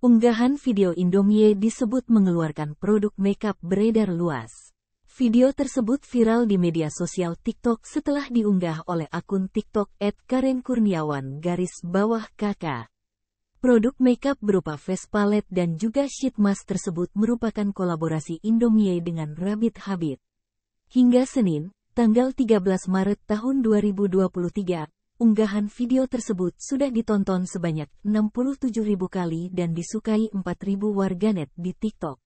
Unggahan video Indomie disebut mengeluarkan produk makeup beredar luas. Video tersebut viral di media sosial TikTok setelah diunggah oleh akun TikTok @karenkurniawan garis bawah kakak. Produk makeup berupa face palette dan juga sheet mask tersebut merupakan kolaborasi Indomie dengan Rabbit Habit. Hingga Senin, tanggal 13 Maret tahun 2023, Unggahan video tersebut sudah ditonton sebanyak 67.000 kali dan disukai 4.000 warganet di TikTok.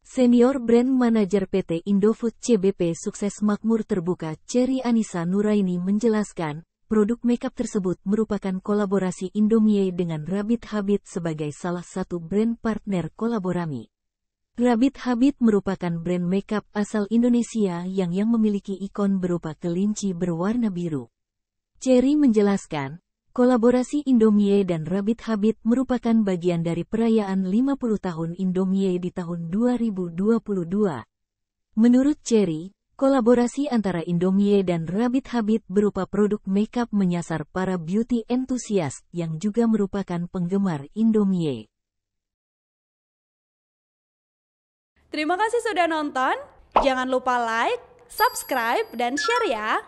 Senior Brand Manager PT Indofood CBP Sukses Makmur Terbuka Cherry Anissa Nuraini menjelaskan, produk makeup tersebut merupakan kolaborasi Indomie dengan Rabbit Habit sebagai salah satu brand partner kolaborami. Rabbit Habit merupakan brand makeup asal Indonesia yang yang memiliki ikon berupa kelinci berwarna biru. Cherry menjelaskan, kolaborasi Indomie dan Rabbit Habit merupakan bagian dari perayaan 50 tahun Indomie di tahun 2022. Menurut Cherry, kolaborasi antara Indomie dan Rabbit Habit berupa produk makeup menyasar para beauty enthusiast yang juga merupakan penggemar Indomie. Terima kasih sudah nonton. Jangan lupa like, subscribe, dan share ya.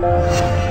Thank you.